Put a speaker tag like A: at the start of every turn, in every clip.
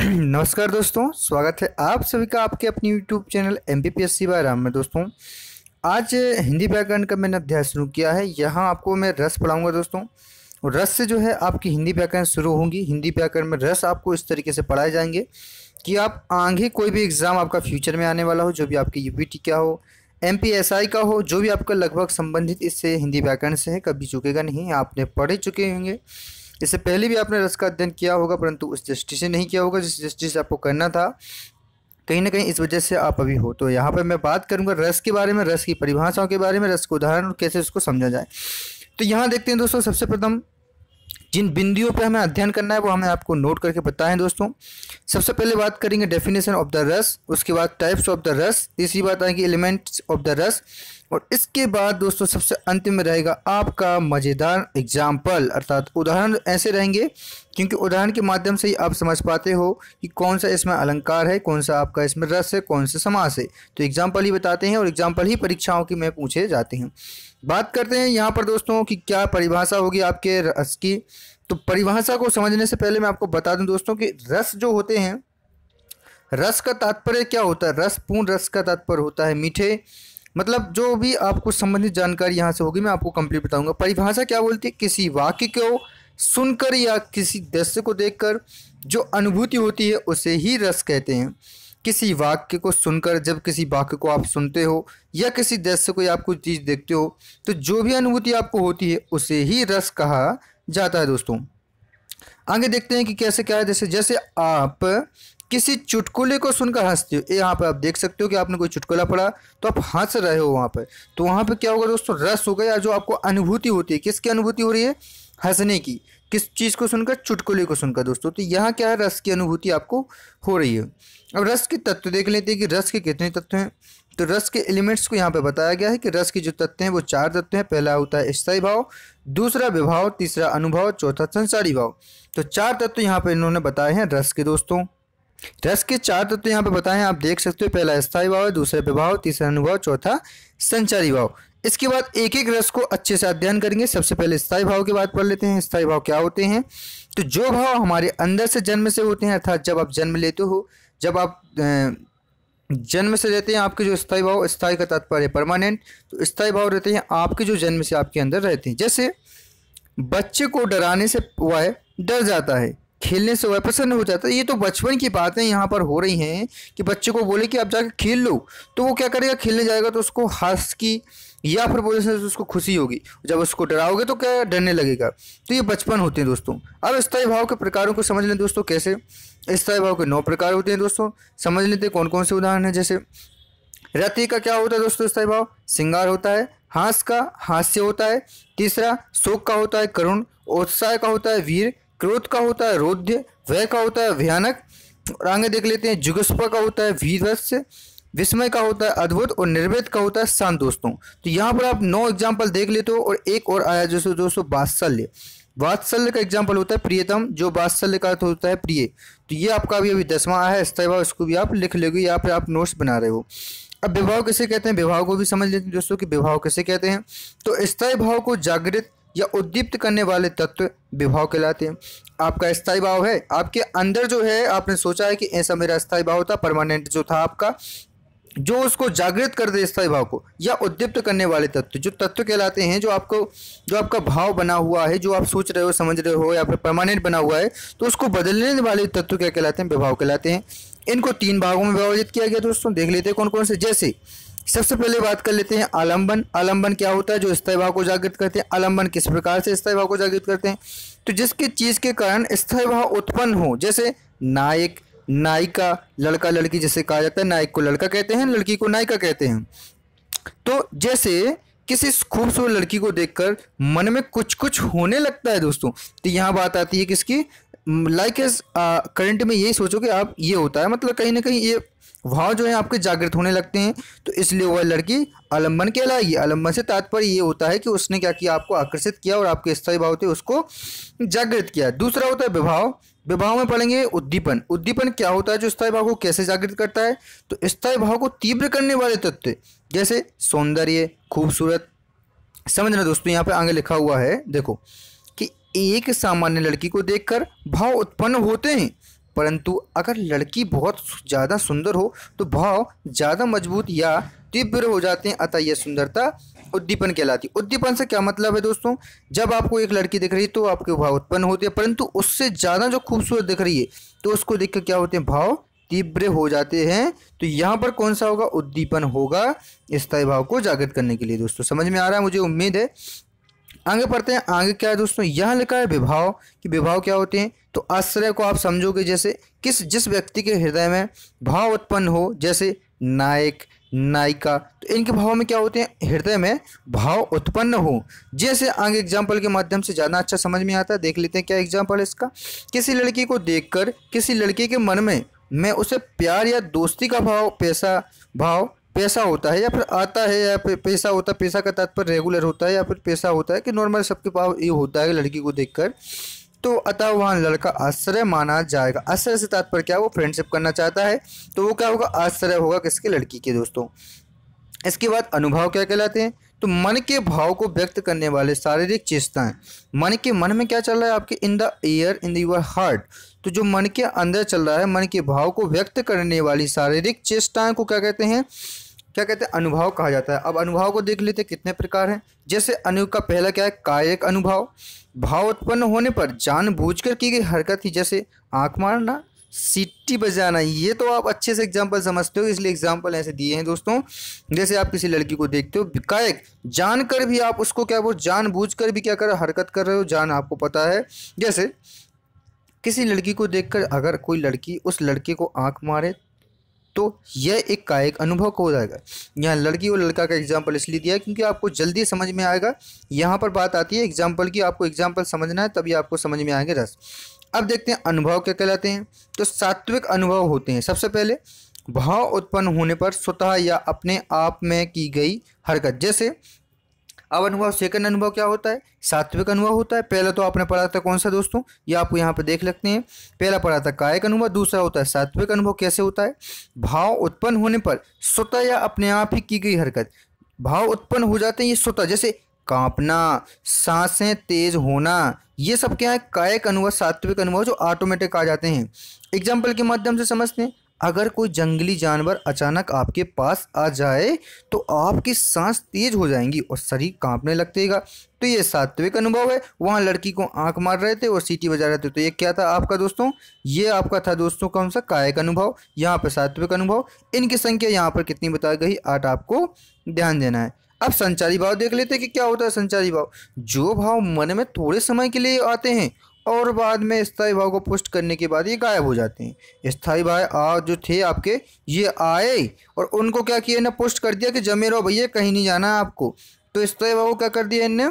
A: नमस्कार दोस्तों स्वागत है आप सभी का आपके अपने YouTube channel M B P S C बाराम में दोस्तों आज हिंदी व्याकरण का मैंने अध्याय शुरू किया है यहाँ आपको मैं रस पढ़ाऊँगा दोस्तों और रस से जो है आपकी हिंदी व्याकरण शुरू होंगी हिंदी व्याकरण में रस आपको इस तरीके से पढ़ाए जाएंगे कि आप आगे कोई भी एग्ज़ाम आपका फ्यूचर में आने वाला हो जो भी आपकी यू का हो एम का हो जो भी आपका लगभग संबंधित इससे हिंदी व्याकरण से है कभी चुकेगा नहीं आपने पढ़े चुके होंगे इससे पहले भी आपने रस का अध्ययन किया होगा परंतु उस दृष्टि से नहीं किया होगा जिस दृष्टि से आपको करना था कहीं ना कहीं इस वजह से आप अभी हो तो यहाँ पर मैं बात करूँगा रस के बारे में रस की परिभाषाओं के बारे में रस के उदाहरण और कैसे उसको समझा जाए तो यहाँ देखते हैं दोस्तों सबसे प्रथम जिन बिंदुओं पर हमें अध्ययन करना है वो हमें आपको नोट करके बताएं दोस्तों सबसे पहले बात करेंगे डेफिनेशन ऑफ द रस उसके बाद टाइप्स ऑफ द रस तीसरी बात आएगी एलिमेंट्स ऑफ द रस और इसके बाद दोस्तों सबसे अंतिम में रहेगा आपका मज़ेदार एग्जाम्पल अर्थात उदाहरण ऐसे रहेंगे क्योंकि उदाहरण के माध्यम से ही आप समझ पाते हो कि कौन सा इसमें अलंकार है कौन सा आपका इसमें रस है कौन सा समास है तो एग्जाम्पल ही बताते हैं और एग्जाम्पल ही परीक्षाओं की में पूछे जाते हैं बात करते हैं यहाँ पर दोस्तों कि क्या परिभाषा होगी आपके रस की तो परिभाषा को समझने से पहले मैं आपको बता दूँ दोस्तों कि रस जो होते हैं रस का तात्पर्य क्या होता है रस पूर्ण रस का तात्पर्य होता है मीठे मतलब जो भी आपको संबंधित जानकारी यहाँ से होगी मैं आपको कंप्लीट बताऊंगा परिभाषा क्या बोलती है किसी वाक्य को सुनकर या किसी दृश्य को देखकर जो अनुभूति होती है उसे ही रस कहते हैं किसी वाक्य को सुनकर जब किसी वाक्य को आप सुनते हो या किसी दृश्य को या आप कोई चीज़ देखते हो तो जो भी अनुभूति आपको होती है उसे ही रस कहा जाता है दोस्तों आगे देखते हैं कि कैसे क्या है जैसे जैसे आप किसी चुटकुले को सुनकर हंसते हो यहाँ पर आप देख सकते हो कि आपने कोई चुटकुला पढ़ा तो आप हंस रहे हो वहाँ पर तो वहाँ पर क्या होगा दोस्तों रस हो गया जो आपको अनुभूति होती है किसकी अनुभूति हो रही है हंसने की किस चीज़ को सुनकर चुटकुले को सुनकर दोस्तों तो यहाँ क्या है रस की अनुभूति आपको हो रही है अब रस के तत्व देख लेते हैं कि रस के कितने तत्व हैं तो रस के एलिमेंट्स को यहाँ पे बताया गया है कि रस के जो तत्व हैं वो चार तत्व हैं पहला होता है स्थायी भाव दूसरा विभाव तीसरा अनुभव चौथा संसारी भाव तो चार तत्व यहाँ पर इन्होंने बताए हैं रस के दोस्तों रस के चार तत्व तो यहाँ पे बताएं आप देख सकते हो पहला स्थायी भाव है दूसरा विभाव तीसरा अनुभाव चौथा संचारी भाव इसके बाद एक एक रस को अच्छे से अध्ययन करेंगे सबसे पहले स्थायी भाव की बात पढ़ लेते हैं स्थायी भाव क्या होते हैं तो जो भाव हमारे अंदर से जन्म से होते हैं अर्थात जब आप जन्म लेते हो जब आप जन्म से रहते हैं आपके जो स्थायी भाव स्थायी का तात्पर्य परमानेंट तो स्थायी भाव रहते हैं आपके जो जन्म से आपके अंदर रहते हैं जैसे बच्चे को डराने से वह डर जाता है खेलने से वह प्रसन्न हो जाता है ये तो बचपन की बातें यहाँ पर हो रही हैं कि बच्चे को बोले कि आप जाकर खेल लो तो वो क्या करेगा खेलने जाएगा तो उसको हंस की या फिर बोले से उसको खुशी होगी जब उसको डराओगे तो क्या डरने लगेगा तो ये बचपन होते हैं दोस्तों अब स्थायी भाव के प्रकारों को समझ लें दोस्तों कैसे स्थायी भाव के नौ प्रकार होते हैं दोस्तों समझ लेते हैं कौन कौन से उदाहरण हैं जैसे रति का क्या होता है दोस्तों स्थायी भाव श्रृंगार होता है हास का हास्य होता है तीसरा शोक का होता है करुण उत्साह का होता है वीर क्रोध का होता है रोध्य वह का होता है भयानक और आगे देख लेते हैं जुगस्पा का होता है वीरस्य विस्मय का होता है अद्भुत और निर्वेद का होता है शांत दोस्तों तो यहाँ पर आप नौ एग्जाम्पल देख लेते हो और एक और आया जैसे दोस्तों बात्सल्य वात्सल्य का एग्जाम्पल होता है प्रियतम जो वात्सल्य का अर्थ होता है प्रिय तो ये आपका अभी अभी दसवां आया है तरह इसको भी आप लिख लेगे या फिर आप नोट्स बना रहे हो अब विवाह कैसे कहते हैं विवाह को भी समझ लेते हैं दोस्तों कि विवाह कैसे कहते हैं तो स्थायी भाव को जागृत या उद्दीप्त करने वाले तत्व विभाव कहलाते हैं आपका स्थायी भाव है आपके अंदर जो है आपने सोचा है कि ऐसा मेरा स्थायी भाव था परमानेंट जो था आपका जो उसको जागृत कर दे स्थायी भाव को या उद्दीप्त करने वाले तत्व जो तत्व कहलाते हैं जो आपको जो आपका भाव बना हुआ है जो आप सोच रहे हो समझ रहे हो या फिर परमानेंट बना हुआ है तो उसको बदलने वाले तत्व क्या कहलाते हैं विभाव कहलाते हैं इनको तीन भागों में विभाजित किया गया दोस्तों देख लेते हैं कौन कौन से जैसे सबसे पहले बात कर लेते हैं आलम्बन आलम्बन क्या होता है जो स्थायी भाव को जागृत करते हैं आलम्बन किस प्रकार से स्थायी भाव को जागृत करते हैं तो जिसके चीज़ के कारण स्थायी भाव उत्पन्न हो जैसे नायक नायिका लड़का लड़की जिसे कहा जाता है नायक को लड़का कहते हैं लड़की को नायिका कहते हैं तो जैसे किसी खूबसूरत लड़की को देखकर मन में कुछ कुछ होने लगता है दोस्तों तो यहाँ बात आती है किसकी लाइक एज करंट में यही सोचो कि आप ये होता है मतलब कहीं ना कहीं ये भाव जो है आपके जागृत होने लगते हैं तो इसलिए वह लड़की आलम्बन कहलाएगी आलम्बन से तात्पर्य ये होता है कि उसने क्या किया आपको आकर्षित किया और आपके स्थायी भाव थे उसको जागृत किया दूसरा होता है विभाव विभाव में पढ़ेंगे उद्दीपन उद्दीपन क्या होता है जो स्थायी भाव को कैसे जागृत करता है तो स्थायी भाव को तीव्र करने वाले तत्व जैसे सौंदर्य खूबसूरत समझना दोस्तों यहाँ पर आगे लिखा हुआ है देखो कि एक सामान्य लड़की को देखकर भाव उत्पन्न होते हैं परंतु अगर लड़की बहुत ज़्यादा सुंदर हो तो भाव ज़्यादा मजबूत या तीव्र हो जाते हैं अतः यह सुंदरता उद्दीपन कहलाती है उद्दीपन से क्या मतलब है दोस्तों जब आपको एक लड़की दिख रही है तो आपके भाव उत्पन्न होते हैं परंतु उससे ज़्यादा जो खूबसूरत दिख रही है तो उसको देख कर क्या होते हैं भाव तीव्र हो जाते हैं तो यहाँ पर कौन सा होगा उद्दीपन होगा स्थायी भाव को जागृत करने के लिए दोस्तों समझ में आ रहा है मुझे उम्मीद है आगे पढ़ते हैं आगे क्या है दोस्तों यहाँ लिखा है विभाव कि विभाव क्या होते हैं तो आश्रय को आप समझोगे जैसे किस जिस व्यक्ति के हृदय में भाव उत्पन्न हो जैसे नायक नायिका तो इनके भाव में क्या होते हैं हृदय में भाव उत्पन्न हो जैसे आगे एग्जाम्पल के माध्यम से ज़्यादा अच्छा समझ में आता है देख लेते हैं क्या एग्जाम्पल है इसका किसी लड़की को देख किसी लड़के के मन में मैं उसे प्यार या दोस्ती का भाव पैसा भाव पैसा होता है या फिर आता है या फिर पैसा होता है पैसा का तात्पर्य रेगुलर होता है या फिर पैसा होता है कि नॉर्मल सबके पास ये होता है लड़की को देखकर तो अतः वहाँ लड़का आश्रय माना जाएगा आश्रय से तात्पर्य क्या वो फ्रेंडशिप करना चाहता है तो वो क्या होगा आश्रय होगा किसके लड़की के दोस्तों इसके बाद अनुभाव क्या कहलाते हैं तो मन के भाव को व्यक्त करने वाले शारीरिक चेष्टाएं मन के मन में क्या चल रहा है आपके in the air in the your heart तो जो मन के अंदर चल रहा है मन के भाव को व्यक्त करने वाली शारीरिक चेष्टाएं को क्या कहते हैं क्या कहते हैं अनुभाव कहा जाता है अब अनुभाव को देख लेते कितने प्रकार हैं जैसे अनु का पहला क्या है कायक अनुभाव भाव उत्पन्न होने पर जानबूझकर की गई हरकत ही जैसे आंख मारना सिटी बजाना ये तो आप अच्छे से एग्जाम्पल समझते हो इसलिए एग्जाम्पल ऐसे दिए हैं दोस्तों जैसे आप किसी लड़की को देखते हो कायक जानकर भी आप उसको क्या बोल कर भी क्या कर हरकत कर रहे हो जान आपको पता है जैसे किसी लड़की को देखकर अगर कोई लड़की उस लड़के को आंख मारे तो यह एक कायक अनुभव हो जाएगा यहाँ लड़की और लड़का का एग्जाम्पल इसलिए दिया क्योंकि आपको जल्दी समझ में आएगा यहाँ पर बात आती है एग्जाम्पल की आपको एग्जाम्पल समझना है तभी आपको समझ में आएंगे रस अब देखते हैं अनुभव क्या कहलाते हैं तो सात्विक अनुभव होते हैं सबसे पहले भाव उत्पन्न होने पर स्वतः या अपने आप में की गई हरकत जैसे अब अनुभव सेकंड अनुभव क्या होता है सात्विक अनुभव होता है पहला तो आपने पढ़ा था कौन सा दोस्तों ये आप यहाँ पर देख लेते हैं पहला पढ़ा था कायक अनुभव दूसरा होता है सात्विक अनुभव कैसे होता है भाव उत्पन्न होने पर स्वतः या अपने आप ही की गई हरकत भाव उत्पन्न हो जाते हैं ये स्वतः जैसे कांपना सांसें तेज होना ये सब क्या है कायक अनुभव सात्विक अनुभव जो ऑटोमेटिक आ जाते हैं एग्जाम्पल के माध्यम से समझते हैं अगर कोई जंगली जानवर अचानक आपके पास आ जाए तो आपकी सांस तेज हो जाएंगी और शरीर कांपने लगतेगा तो ये सात्विक अनुभव है वहाँ लड़की को आंख मार रहे थे और सीटी बजा रहे थे तो ये क्या था आपका दोस्तों ये आपका था दोस्तों कौन सा कायक अनुभव यहाँ पर सात्विक अनुभव इनकी संख्या यहाँ पर कितनी बताई गई आठ आपको ध्यान देना है अब संचारी भाव देख लेते हैं कि क्या होता है संचारी भाव जो भाव मन में थोड़े समय के लिए आते हैं और बाद में स्थायी भाव को पुष्ट करने के बाद ये गायब हो जाते हैं स्थायी भाव आ जो थे आपके ये आए और उनको क्या किया ना पुष्ट कर दिया कि जमे रहो भैया कहीं नहीं जाना आपको तो स्थायी भाव को क्या कर दिया इनने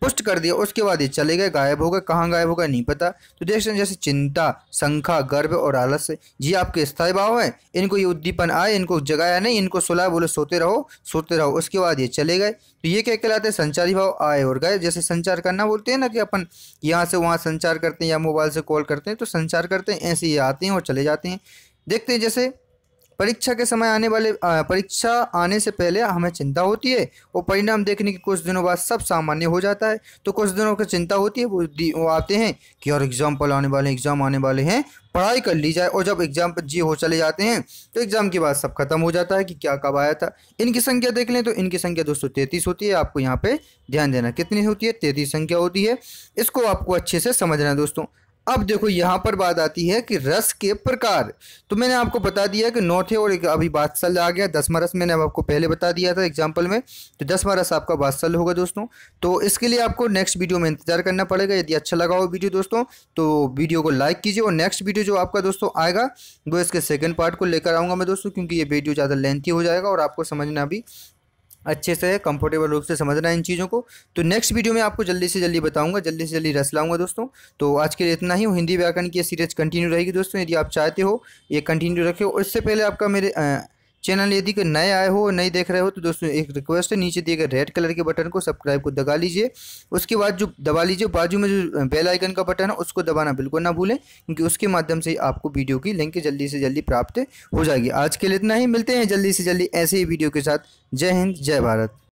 A: पुष्ट कर दिया उसके बाद ये चले गए गायब हो गए कहाँ गायब हो गए नहीं पता तो देख सकते हैं जैसे चिंता शंखा गर्व और आलस्य ये आपके स्थायी भाव हैं इनको ये उद्दीपन आए इनको जगाया नहीं इनको सुलाए बोले सोते रहो सोते रहो उसके बाद ये चले गए तो ये क्या कहलाते हैं संचारी भाव आए और गए जैसे संचार करना बोलते हैं ना कि अपन यहाँ से वहाँ संचार करते हैं या मोबाइल से कॉल करते हैं तो संचार करते हैं ऐसे ये आते हैं और चले जाते हैं देखते हैं जैसे परीक्षा के समय आने वाले परीक्षा आने से पहले हमें चिंता होती है और परिणाम देखने के कुछ दिनों बाद सब सामान्य हो जाता है तो कुछ दिनों की चिंता होती है वो, वो आते हैं कि और एग्ज़ाम्पल आने वाले एग्ज़ाम आने वाले हैं पढ़ाई कर ली जाए और जब एग्ज़ाम पर जी हो चले जाते हैं तो एग्ज़ाम के बाद सब खत्म हो जाता है कि क्या कब आया था इनकी संख्या देख लें तो इनकी संख्या दोस्तों तैतीस होती है आपको यहाँ पे ध्यान देना कितनी होती है तैतीस संख्या होती है इसको आपको अच्छे से समझना है दोस्तों अब देखो यहाँ पर बात आती है कि रस के प्रकार तो मैंने आपको बता दिया कि नौथे और एक अभी बादशल आ गया दसवा रस मैंने आपको पहले बता दिया था एग्जाम्पल में तो दसवा रस आपका बादशल होगा दोस्तों तो इसके लिए आपको नेक्स्ट वीडियो में इंतजार करना पड़ेगा यदि अच्छा लगा हो वीडियो दोस्तों तो वीडियो को लाइक कीजिए और नेक्स्ट वीडियो जो आपका दोस्तों आएगा वो इसके सेकेंड पार्ट को लेकर आऊँगा मैं दोस्तों क्योंकि ये वीडियो ज़्यादा लेंथी हो जाएगा और आपको समझना भी अच्छे से कंफर्टेबल रूप से समझना है इन चीज़ों को तो नेक्स्ट वीडियो में आपको जल्दी से जल्दी बताऊंगा जल्दी से जल्दी रस लाऊंगा दोस्तों तो आज के लिए इतना ही हिंदी व्याकरण की सीरीज कंटिन्यू रहेगी दोस्तों यदि आप चाहते हो ये कंटिन्यू रखे और इससे पहले आपका मेरे आ, चैनल यदि कि नए आए हो और नहीं देख रहे हो तो दोस्तों एक रिक्वेस्ट है नीचे दिए गए रेड कलर के बटन को सब्सक्राइब को दबा लीजिए उसके बाद जो दबा लीजिए बाजू में जो बेल आइकन का बटन है उसको दबाना बिल्कुल ना भूलें क्योंकि उसके माध्यम से आपको वीडियो की लिंक जल्दी से जल्दी प्राप्त हो जाएगी आज के लिए इतना ही मिलते हैं जल्दी से जल्दी ऐसे ही वीडियो के साथ जय हिंद जय भारत